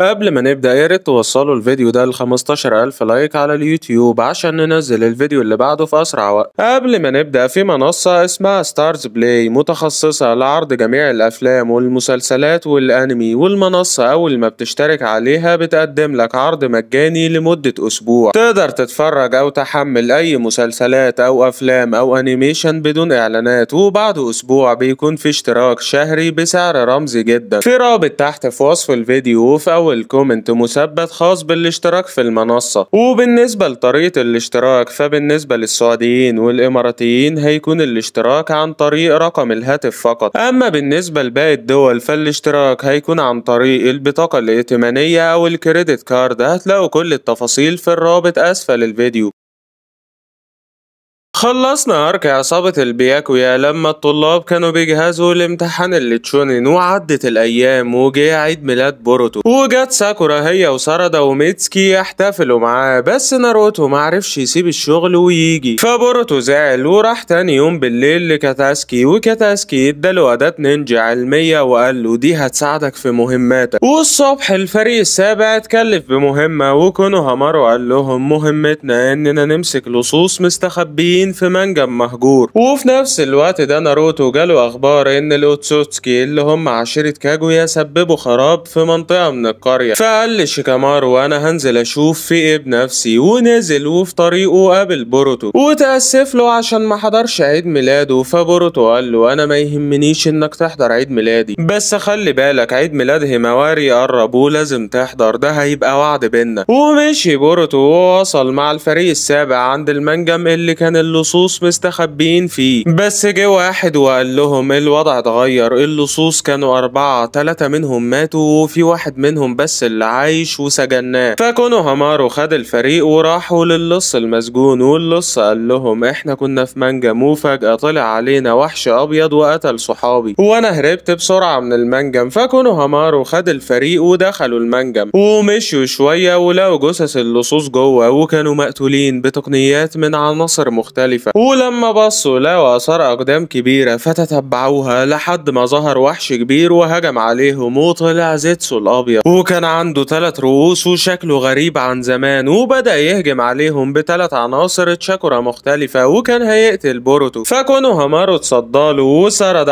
قبل ما نبدأ يا ريت توصلوا الفيديو ده ل 15000 لايك على اليوتيوب عشان ننزل الفيديو اللي بعده في أسرع وقت. قبل ما نبدأ في منصة اسمها ستارز بلاي متخصصة لعرض جميع الأفلام والمسلسلات والأنمي والمنصة أول ما بتشترك عليها بتقدم لك عرض مجاني لمدة أسبوع. تقدر تتفرج أو تحمل أي مسلسلات أو أفلام أو أنيميشن بدون إعلانات وبعد أسبوع بيكون في اشتراك شهري بسعر رمزي جدا. في رابط تحت في وصف الفيديو وفي أول والكومنت مثبت خاص بالاشتراك في المنصة وبالنسبة لطريقة الاشتراك فبالنسبة للسعوديين والاماراتيين هيكون الاشتراك عن طريق رقم الهاتف فقط اما بالنسبة لباقي الدول فالاشتراك هيكون عن طريق البطاقة الائتمانية او الكريدت كارد هتلاقوا كل التفاصيل في الرابط اسفل الفيديو خلصنا أرك عصابة البياكويا لما الطلاب كانوا بيجهزوا لامتحان التشونين وعدت الأيام وجه عيد ميلاد بوروتو وجت ساكورا هي وسردا وميتسكي يحتفلوا معاه بس ناروتو معرفش يسيب الشغل ويجي فبوروتو زعل وراح تاني يوم بالليل لكاتاسكي وكاتاسكي اداله أداة نينجا علمية وقال له دي هتساعدك في مهماتك والصبح الفريق السابع اتكلف بمهمة وكونو هامارو قال لهم مهمتنا إننا نمسك لصوص مستخبيين متربين في منجم مهجور وفي نفس الوقت ده ناروتو جاله اخبار ان الاوتسوتسكي اللي هم عشيرة كاجويا سببوا خراب في منطقة من القرية فقال لشيكامارو انا هنزل اشوف في ايه بنفسي ونزل وفي طريقه قابل بوروتو وتأسف له عشان ما حضرش عيد ميلاده فبوروتو قال له انا ما يهمنيش انك تحضر عيد ميلادي بس خلي بالك عيد ميلاد هيماواري قرب ولازم تحضر ده هيبقى وعد بينا ومشي بوروتو ووصل مع الفريق السابع عند المنجم اللي كان اللي اللصوص مستخبيين فيه بس جه واحد وقال لهم الوضع اتغير اللصوص كانوا أربعة تلاتة منهم ماتوا وفي واحد منهم بس اللي عايش وسجناه فكونوا همارو خد الفريق وراحوا للص المسجون واللص قال لهم احنا كنا في منجم وفجأة طلع علينا وحش أبيض وقتل صحابي وأنا هربت بسرعة من المنجم فكونوا همارو خد الفريق ودخلوا المنجم ومشوا شوية ولقوا جثث اللصوص جوه وكانوا مقتولين بتقنيات من عناصر مختلفة مختلفة ولما بصوا لقوا آثار أقدام كبيرة فتتبعوها لحد ما ظهر وحش كبير وهجم عليهم وطلع زيتسو الأبيض وكان عنده تلات رؤوس وشكله غريب عن زمان وبدأ يهجم عليهم بتلات عناصر تشاكورا مختلفة وكان هيقتل بوروتو فكونو هامارو اتصدى له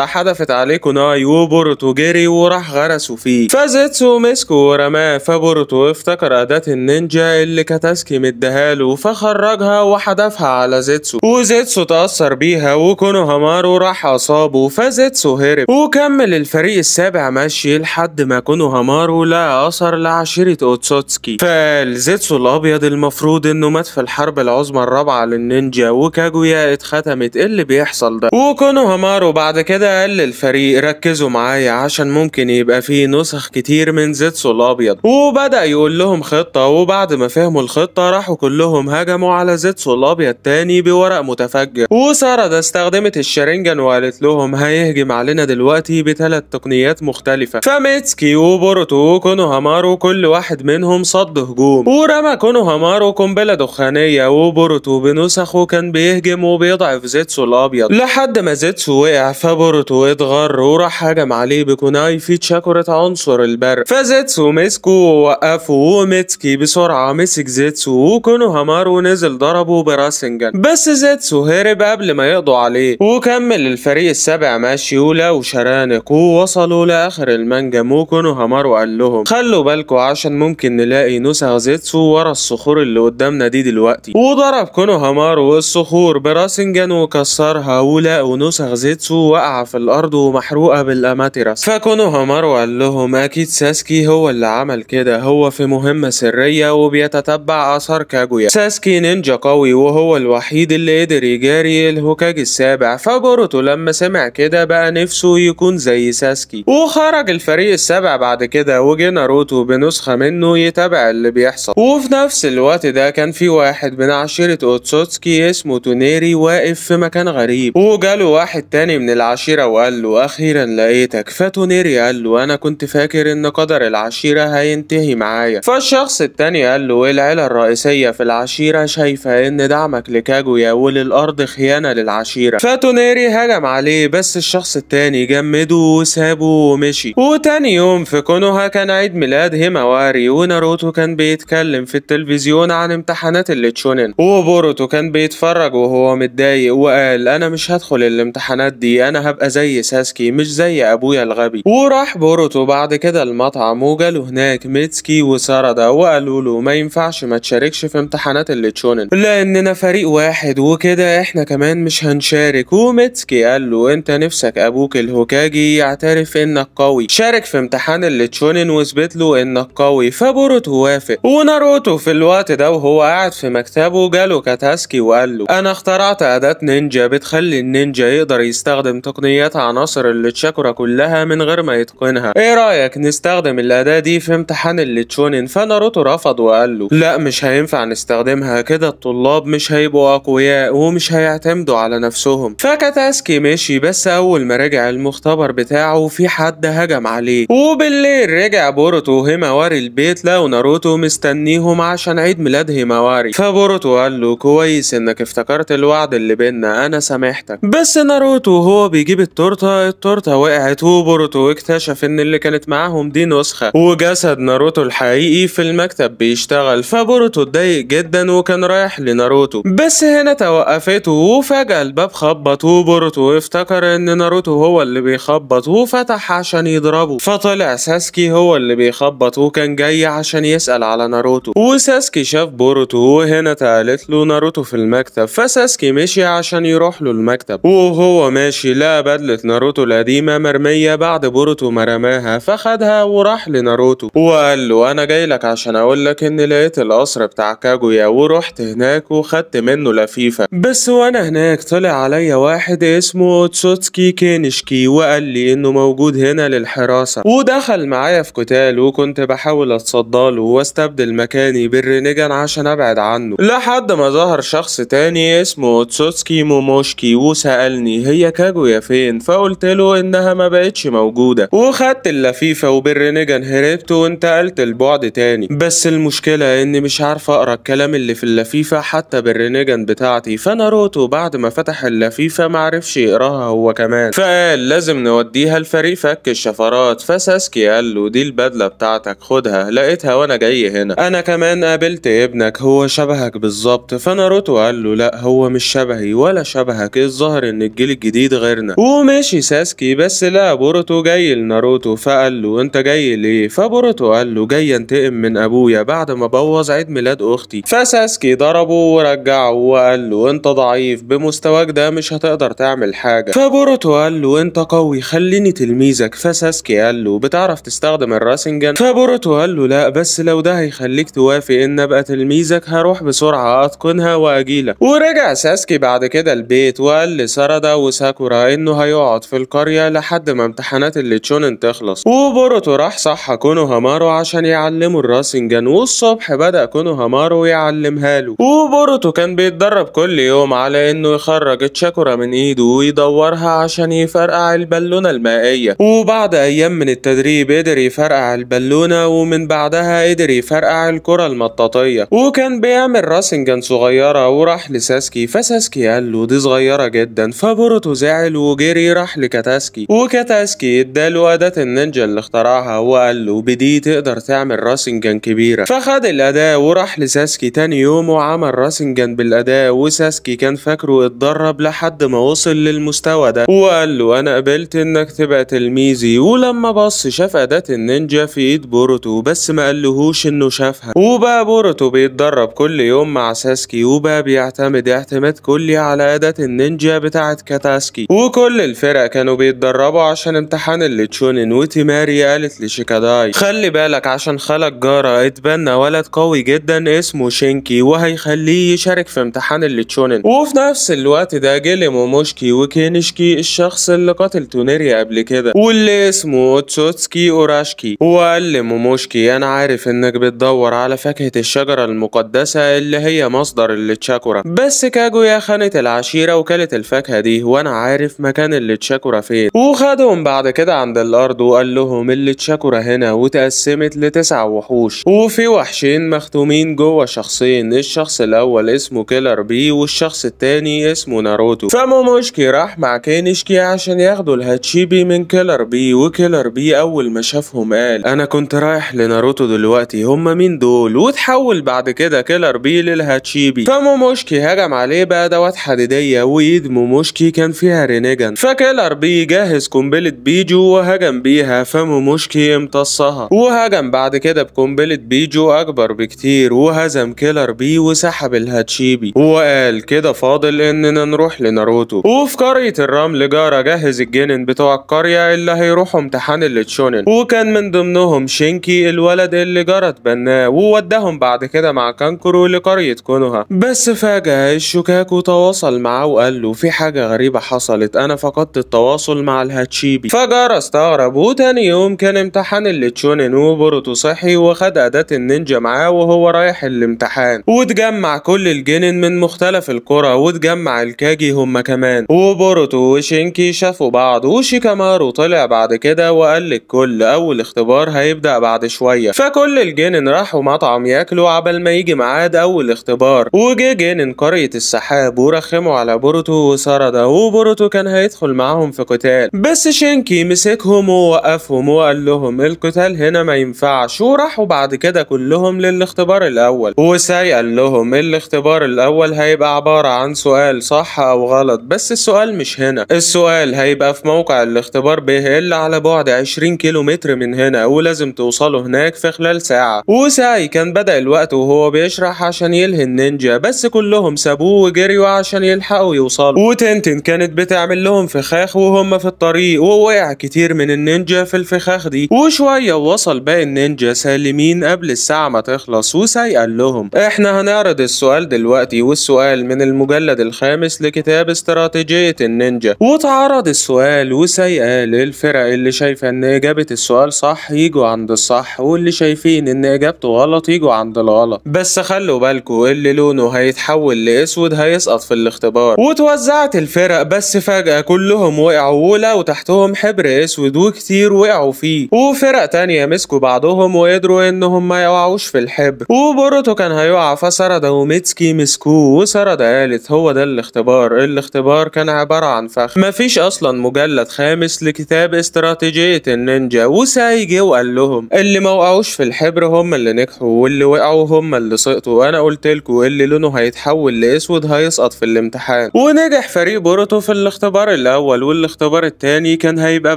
حدفت عليه كوناي وبوروتو جري وراح غرسه فيه فزيتسو مسكه ورماه فبوروتو افتكر أداة النينجا اللي كاتاسكي مديها له فخرجها وحدفها على زيتسو وزيتسو تأثر بيها وكونوهامارو راح أصابه فزيتسو هرب وكمل الفريق السابع ماشي لحد ما كونوهامارو لا أثر لعشيرة أوتسوتسكي فالزيتسو الأبيض المفروض إنه مات في الحرب العظمى الرابعة للنينجا وكاجويا اتختمت إيه اللي بيحصل ده وكونوهامارو بعد كده قال للفريق ركزوا معايا عشان ممكن يبقى فيه نسخ كتير من زيتسو الأبيض وبدأ يقول لهم خطة وبعد ما فهموا الخطة راحوا كلهم هجموا على زيتسو الأبيض تاني بورق الورق متفجر وسارة استخدمت الشرنجان وقالت لهم هيهجم علينا دلوقتي بثلاث تقنيات مختلفة فميتسكي وبوروتو وكونو هامارو كل واحد منهم صد هجوم ورمى كونو هامارو قنبلة دخانية وبوروتو بنسخه كان بيهجم وبيضعف زيتسو الأبيض لحد ما زيتسو وقع فبوروتو اتغر وراح هجم عليه بكوناي في تشاكورة عنصر البرق فزيتسو مسكه ووقفه وميتسكي بسرعة مسك زيتسو وكونو هامارو نزل ضربه براسنجان بس زيتسو التنفذت وهرب قبل ما يقضوا عليه وكمل الفريق السابع ماشي شيولا وشرانك ووصلوا لآخر المانجا موكون وهامارو قال لهم خلوا بالكوا عشان ممكن نلاقي نسخ زيتسو ورا الصخور اللي قدامنا دي دلوقتي وضرب كونو هامارو الصخور براسنجان وكسرها ولا نسخ زيتسو واقعة في الأرض ومحروقة بالأماتيراس فكونو هامارو قال لهم أكيد ساسكي هو اللي عمل كده هو في مهمة سرية وبيتتبع آثار كاجويا ساسكي نينجا قوي وهو الوحيد اللي قدر يجاري الهوكاج السابع فبوروتو لما سمع كده بقى نفسه يكون زي ساسكي وخرج الفريق السابع بعد كده ناروتو بنسخة منه يتابع اللي بيحصل وفي نفس الوقت ده كان في واحد من عشيرة اوتسوتسكي اسمه تونيري واقف في مكان غريب وجاله واحد تاني من العشيرة وقال له اخيرا لقيتك فتونيري قال له انا كنت فاكر ان قدر العشيرة هينتهي معايا فالشخص التاني قال له العيلة الرئيسية في العشيرة شايفة ان دعمك لكاجويا وللأرض خيانة للعشيرة فتونيري هجم عليه بس الشخص التاني جمده وسابه ومشي وتاني يوم في كونوها كان عيد ميلاد هيماواري وناروتو كان بيتكلم في التلفزيون عن امتحانات اللي تشونن وبوروتو كان بيتفرج وهو متضايق وقال أنا مش هدخل الامتحانات دي أنا هبقى زي ساسكي مش زي أبويا الغبي وراح بوروتو بعد كده المطعم وجاله هناك ميتسكي وسارادا وقالوا له ما ينفعش ما تشاركش في امتحانات اللي تشونن لأننا فريق واحد وكده احنا كمان مش هنشارك وميتسكي قال له انت نفسك ابوك الهوكاجي يعترف انك قوي شارك في امتحان التشونن واثبت له انك قوي فبوروتو وافق وناروتو في الوقت ده وهو قاعد في مكتبه جاله كاتاسكي وقال له انا اخترعت اداة نينجا بتخلي النينجا يقدر يستخدم تقنيات عناصر التشاكورا كلها من غير ما يتقنها ايه رايك نستخدم الاداة دي في امتحان التشونن فناروتو رفض وقال له لا مش هينفع نستخدمها كده الطلاب مش هيبقوا اقوياء ومش هيعتمدوا على نفسهم فكتاسكي مشي بس أول ما رجع المختبر بتاعه في حد هجم عليه وبالليل رجع بوروتو وهيماواري البيت لقوا ناروتو مستنيهم عشان عيد ميلاد هيماواري فبوروتو قال له كويس انك افتكرت الوعد اللي بينا انا سامحتك بس ناروتو وهو بيجيب التورته التورته وقعت وبوروتو اكتشف ان اللي كانت معاهم دي نسخه وجسد ناروتو الحقيقي في المكتب بيشتغل فبوروتو اتضايق جدا وكان رايح لناروتو بس هنا وقفته فجأة الباب خبط وبورتو وافتكر ان ناروتو هو اللي بيخبط وفتح عشان يضربه فطلع ساسكي هو اللي بيخبط وكان جاي عشان يسأل على ناروتو وساسكي شاف بورتو وهنا تقالت له ناروتو في المكتب فساسكي مشي عشان يروح له المكتب وهو ماشي لقى بدلة ناروتو القديمة مرمية بعد بورتو ما رماها فخدها وراح لناروتو وقال له انا جاي لك عشان اقول لك ان لقيت القصر بتاع كاجويا ورحت هناك وخدت منه لفيف الوظيفة بس وانا هناك طلع عليا واحد اسمه تسوتسكي كينشكي وقال لي انه موجود هنا للحراسة ودخل معايا في قتال وكنت بحاول اتصدى له واستبدل مكاني بالرينيجان عشان ابعد عنه لحد ما ظهر شخص تاني اسمه تسوتسكي موموشكي وسألني هي كاجويا فين فقلت له انها ما بقتش موجودة وخدت اللفيفة وبالرينيجان هربت وانتقلت لبعد تاني بس المشكلة اني مش عارف اقرا الكلام اللي في اللفيفة حتى بالرينيجان بتاعتي بتاعتي فناروتو بعد ما فتح اللفيفة معرفش يقراها هو كمان فقال لازم نوديها لفريق فك الشفرات فساسكي قال له دي البدلة بتاعتك خدها لقيتها وانا جاي هنا انا كمان قابلت ابنك هو شبهك بالظبط فناروتو قال له لا هو مش شبهي ولا شبهك الظاهر ان الجيل الجديد غيرنا ومشي ساسكي بس لا بوروتو جاي لناروتو فقال له انت جاي ليه فبوروتو قال له جاي انتقم من ابويا بعد ما بوظ عيد ميلاد اختي فساسكي ضربه ورجعه وقال له وانت ضعيف بمستواك ده مش هتقدر تعمل حاجة فبوروتو قال له انت قوي خليني تلميذك فساسكي قال له بتعرف تستخدم الراسنجان فبوروتو قال له لا بس لو ده هيخليك توافي ان ابقى تلميذك هروح بسرعة اتقنها واجيلك ورجع ساسكي بعد كده البيت وقال لساردا وساكورا انه هيقعد في القرية لحد ما امتحانات اللي تشونن تخلص وبوروتو راح صح كونو هامارو عشان يعلمه الراسنجان والصبح بدأ كونو هامارو يعلمها له وبوروتو كان بيتدرب كل كل يوم على انه يخرج الشاكورا من ايده ويدورها عشان يفرقع البالونة المائية وبعد ايام من التدريب قدر يفرقع البالونة ومن بعدها قدر يفرقع الكرة المطاطية وكان بيعمل راسنجان صغيرة وراح لساسكي فساسكي قال له دي صغيرة جدا فبورتو زعل وجري راح لكاتاسكي وكاتاسكي اداله اداة النينجا اللي اخترعها وقال له بدي تقدر تعمل راسنجان كبيرة فخد الاداة وراح لساسكي تاني يوم وعمل راسنجان بالاداة وساسكي كان فاكره اتدرب لحد ما وصل للمستوى ده وقال له انا قبلت انك تبقى تلميذي ولما بص شاف اداة النينجا في ايد بوروتو بس ما قالهوش انه شافها وبقى بوروتو بيتدرب كل يوم مع ساسكي وبقى بيعتمد اعتماد كلي على اداة النينجا بتاعه كاتاسكي وكل الفرق كانوا بيتدربوا عشان امتحان اللي تشونين وتيماري قالت لشيكاداي خلي بالك عشان خالك جارة اتبنى ولد قوي جدا اسمه شينكي وهيخليه يشارك في امتحان لتشونن وفي نفس الوقت ده جه موموشكي وكينشكي الشخص اللي قتل تونيريا قبل كده واللي اسمه تسوتسكي اوراشكي وقال لموموشكي انا عارف انك بتدور على فاكهة الشجرة المقدسة اللي هي مصدر التشاكورا بس كاجويا خانت العشيرة وكلت الفاكهة دي وانا عارف مكان التشاكورا فين وخدهم بعد كده عند الارض وقال لهم التشاكورا هنا وتقسمت لتسع وحوش وفي وحشين مختومين جوه شخصين الشخص الاول اسمه كيلر بي والشخص التاني اسمه ناروتو فموموشكي راح مع كينشكي عشان ياخدوا الهاتشيبي من كيلر بي وكيلر بي اول ما شافهم قال انا كنت رايح لناروتو دلوقتي هما مين دول وتحول بعد كده كيلر بي للهاتشيبي فموموشكي هجم عليه بادوات حديديه وايد موموشكي كان فيها رينيجان فكيلر بي جهز قنبله بيجو وهجم بيها فموموشكي امتصها وهجم بعد كده بقنبله بيجو اكبر بكتير وهزم كيلر بي وسحب الهاتشيبي وقال قال كده فاضل اننا نروح لناروتو وفي قرية الرمل جارة جهز الجنن بتوع القرية اللي هيروحوا امتحان التشونن وكان من ضمنهم شينكي الولد اللي جارة تبناه ووداهم بعد كده مع كانكرو لقرية كونوها بس فجأة الشوكاكو تواصل معاه وقال له في حاجة غريبة حصلت انا فقدت التواصل مع الهاتشيبي فجارة استغرب وتاني يوم كان امتحان التشونن وبوروتو صحي وخد اداة النينجا معاه وهو رايح الامتحان واتجمع كل الجنن من مختلف مختلف الكرة وتجمع الكاجي هما كمان وبوروتو وشينكي شافوا بعض وشيكامارو طلع بعد كده وقال للكل أول اختبار هيبدأ بعد شوية فكل الجنن راحوا مطعم ياكلوا عبل ما يجي ميعاد أول اختبار وجه جنن قرية السحاب ورخموا على بوروتو وسردا وبوروتو كان هيدخل معاهم في قتال بس شينكي مسكهم ووقفهم وقال لهم القتال هنا ما ينفعش وراحوا بعد كده كلهم للاختبار الأول وساي قال لهم الاختبار الأول هيبدأ هيبقى عبارة عن سؤال صح أو غلط بس السؤال مش هنا السؤال هيبقى في موقع الاختبار بيهل على بعد 20 كيلومتر من هنا ولازم توصلوا هناك في خلال ساعة وساي كان بدأ الوقت وهو بيشرح عشان يلهي النينجا بس كلهم سابوه وجريوا عشان يلحقوا يوصلوا وتنتن كانت بتعمل لهم فخاخ وهم في الطريق ووقع كتير من النينجا في الفخاخ دي وشوية وصل باقي النينجا سالمين قبل الساعة ما تخلص وساي قال لهم احنا هنعرض السؤال دلوقتي والسؤال السؤال من المجلد الخامس لكتاب استراتيجية النينجا واتعرض السؤال وسيئة للفرق اللي شايفة ان اجابة السؤال صح يجوا عند الصح واللي شايفين ان اجابته غلط يجوا عند الغلط بس خلوا بالكوا اللي لونه هيتحول لاسود هيسقط في الاختبار وتوزعت الفرق بس فجأة كلهم وقعوا ولو تحتهم حبر اسود وكتير وقعوا فيه وفرق تانية مسكوا بعضهم وقدروا انهم ما يقعوش في الحبر وبورتو كان هيقع فسرده وميتسكي مسكوه سرد قالت هو ده الاختبار الاختبار كان عبارة عن فخ مفيش أصلا مجلد خامس لكتاب استراتيجية النينجا وساي جه وقال لهم اللي ما وقعوش في الحبر هم اللي نجحوا واللي وقعوا هم اللي سقطوا أنا قلت لكم اللي لونه هيتحول لأسود هيسقط في الامتحان ونجح فريق بورتو في الاختبار الأول والاختبار الثاني كان هيبقى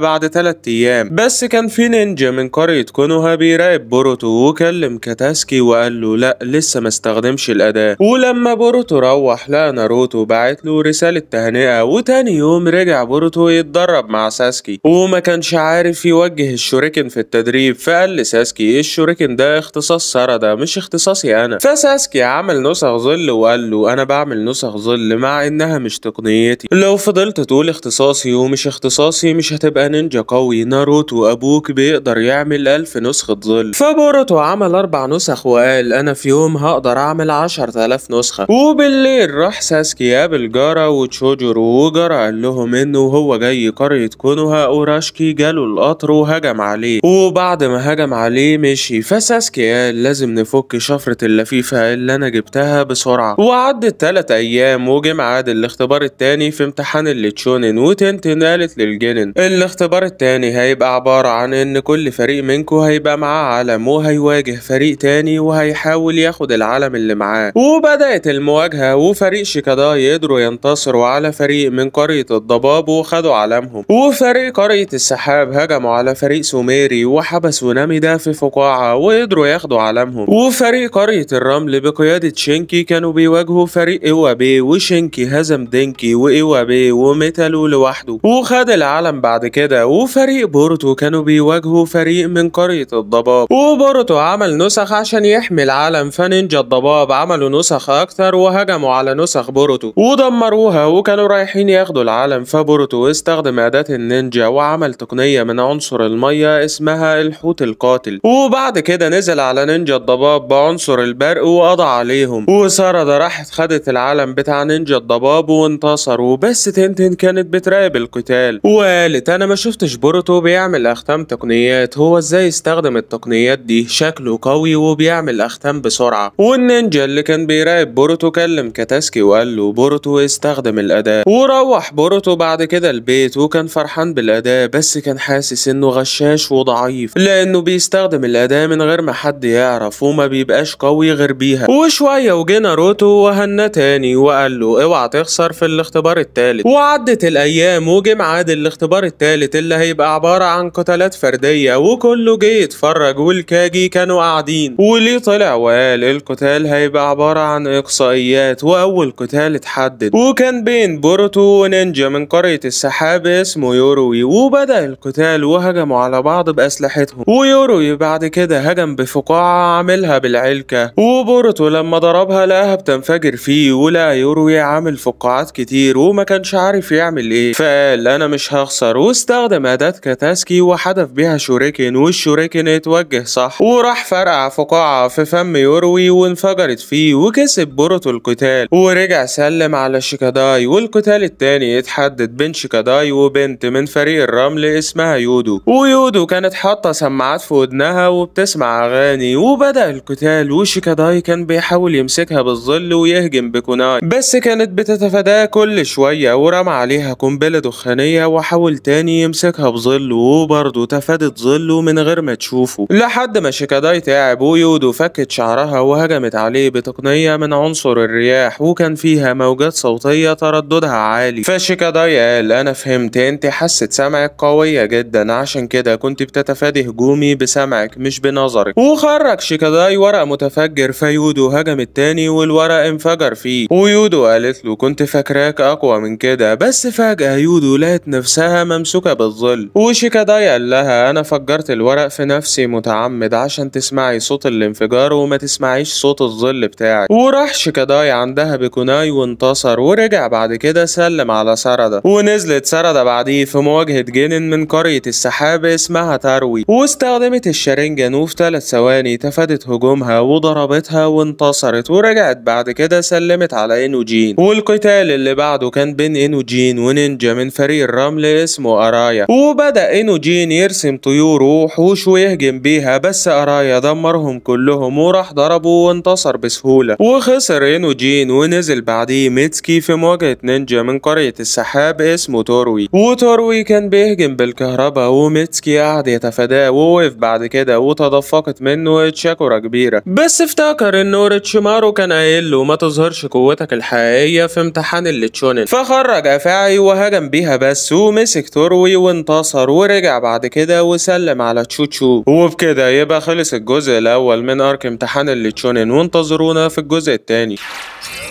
بعد 3 أيام بس كان في نينجا من قرية كونوها بيراقب بورتو وكلم كاتاسكي وقال له لا لسه ما استخدمش الأداة ولما بورتو روح لقى ناروتو بعت له رسالة تهنئة وتاني يوم رجع بوروتو يتدرب مع ساسكي وما كانش عارف يوجه الشوريكن في التدريب فقال لساسكي الشوريكن ده اختصاص سردا مش اختصاصي انا فساسكي عمل نسخ ظل وقال له انا بعمل نسخ ظل مع انها مش تقنيتي لو فضلت تقول اختصاصي ومش اختصاصي مش هتبقى نينجا قوي ناروتو ابوك بيقدر يعمل الف نسخة ظل فبوروتو عمل اربع نسخ وقال انا في يوم هقدر اعمل عشر تلاف نسخة وبال بالليل راح ساسكيا بالجارة وتشوجرو وجارة قال لهم انه هو جاي قرية كونوها اوراشكي جاله القطر وهجم عليه وبعد ما هجم عليه مشي فساسكيا لازم نفك شفرة اللفيفة اللي انا جبتها بسرعة وعدت تلات ايام وجه معاد الاختبار التاني في امتحان تشونن وتنتن قالت للجنن الاختبار التاني هيبقى عبارة عن ان كل فريق منكم هيبقى معاه علم وهيواجه فريق تاني وهيحاول ياخد العلم اللي معاه وبدأت المواجهة فيها وفريق شيكاداي قدروا ينتصروا على فريق من قرية الضباب وخدوا علامهم وفريق قرية السحاب هجموا على فريق سوميري وحبسوا ده في فقاعة وقدروا ياخدوا علامهم وفريق قرية الرمل بقيادة شينكي كانوا بيواجهوا فريق إيوابي وشينكي هزم دينكي وإيوابي وميتالو لوحده وخد العلم بعد كده وفريق بورتو كانوا بيواجهوا فريق من قرية الضباب وبورتو عمل نسخ عشان يحمي العلم فنينجا الضباب عملوا نسخ أكتر وهجموا هجموا على نسخ بوروتو ودمروها وكانوا رايحين ياخدوا العالم فبوروتو استخدم أداة النينجا وعمل تقنية من عنصر المية اسمها الحوت القاتل وبعد كده نزل على نينجا الضباب بعنصر البرق وقضى عليهم وسارة راحت خدت العالم بتاع نينجا الضباب وانتصروا بس تنتن كانت بتراقب القتال وقالت أنا ما شفتش بوروتو بيعمل أختام تقنيات هو إزاي استخدم التقنيات دي شكله قوي وبيعمل أختام بسرعة والنينجا اللي كان بيراقب بوروتو كان كلم كاتاسكي وقال له بورتو استخدم الأداة وروح بورتو بعد كده البيت وكان فرحان بالأداة بس كان حاسس إنه غشاش وضعيف لأنه بيستخدم الأداة من غير ما حد يعرف وما بيبقاش قوي غير بيها وشوية وجينا روتو وهنا تاني وقال له اوعى تخسر في الاختبار التالت وعدت الأيام وجي ميعاد الاختبار التالت اللي هيبقى عبارة عن قتالات فردية وكله جه يتفرج والكاجي كانوا قاعدين وليه طلع وقال القتال هيبقى عبارة عن إقصائيات ساعات وأول قتال اتحدد وكان بين بوروتو ونينجا من قرية السحاب اسمه يوروي وبدأ القتال وهجموا على بعض بأسلحتهم ويوروي بعد كده هجم بفقاعة عاملها بالعلكة وبوروتو لما ضربها لقاها بتنفجر فيه ولا يوروي عامل فقاعات كتير وما كانش عارف يعمل ايه فقال انا مش هخسر واستخدم أداة كاتاسكي وحدف بيها شوريكن والشوريكن اتوجه صح وراح فرقع فقاعة في فم يوروي وانفجرت فيه وكسب بوروتو القتال القتال ورجع سلم على شيكاداي والقتال التاني اتحدد بين شيكاداي وبنت من فريق الرمل اسمها يودو ويودو كانت حاطة سماعات في ودنها وبتسمع أغاني وبدأ القتال وشيكاداي كان بيحاول يمسكها بالظل ويهجم بكوناي بس كانت بتتفاداه كل شوية ورمى عليها قنبلة دخانية وحاول تاني يمسكها بظل وبرضه تفادت ظله من غير ما تشوفه لحد ما شيكاداي تعب ويودو فكت شعرها وهجمت عليه بتقنية من عنصر الرياح الرياح وكان فيها موجات صوتية ترددها عالي فالشيكاداي قال أنا فهمت أنت حاسة سمعك قوية جدا عشان كده كنت بتتفادي هجومي بسمعك مش بنظرك وخرج شيكاداي ورق متفجر فيودو هجم التاني والورق انفجر فيه ويودو قالت له كنت فاكراك أقوى من كده بس فجأة يودو لقت نفسها ممسوكة بالظل وشيكاداي قال لها أنا فجرت الورق في نفسي متعمد عشان تسمعي صوت الانفجار وما تسمعيش صوت الظل بتاعك وراح شيكاداي عندها بكوناي وانتصر ورجع بعد كده سلم على سردة ونزلت سردة بعديه في مواجهة جنن من قرية السحاب اسمها تروي واستخدمت الشرنجانو وفي ثلاث ثواني تفادت هجومها وضربتها وانتصرت ورجعت بعد كده سلمت على انوجين والقتال اللي بعده كان بين انوجين ونينجا من فريق الرمل اسمه ارايا وبدأ انوجين يرسم طيور ووحوش ويهجم بيها بس ارايا دمرهم كلهم وراح ضربه وانتصر بسهولة وخسر انوجين جين ونزل بعديه ميتسكي في مواجهة نينجا من قرية السحاب اسمه توروي وتوروي كان بيهجم بالكهرباء وميتسكي قعد يتفاداه ووقف بعد كده وتدفقت منه تشاكورا كبيرة بس افتكر ان اوريتشيمارو كان قايل له ما تظهرش قوتك الحقيقية في امتحان الليتشونين فخرج افاعي وهجم بيها بس ومسك توروي وانتصر ورجع بعد كده وسلم على تشوتشو وبكده يبقى خلص الجزء الاول من ارك امتحان الليتشونين وانتظرونا في الجزء الثاني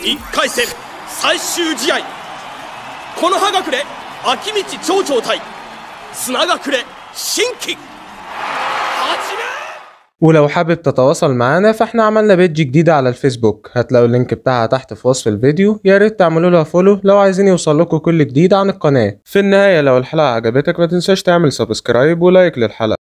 1回戦最終試合この葉隠れ秋道町長対砂隠れ新規始め ولو حابب تتواصل معانا فاحنا عملنا بيدج جديدة على الفيسبوك هتلاقوا اللينك بتاعها تحت في وصف الفيديو يا ريت تعملوا لها فولو لو عايزين يوصل لكم كل جديد عن القناة في النهاية لو الحلقة عجبتك ما تنساش تعمل سبسكرايب ولايك للحلقة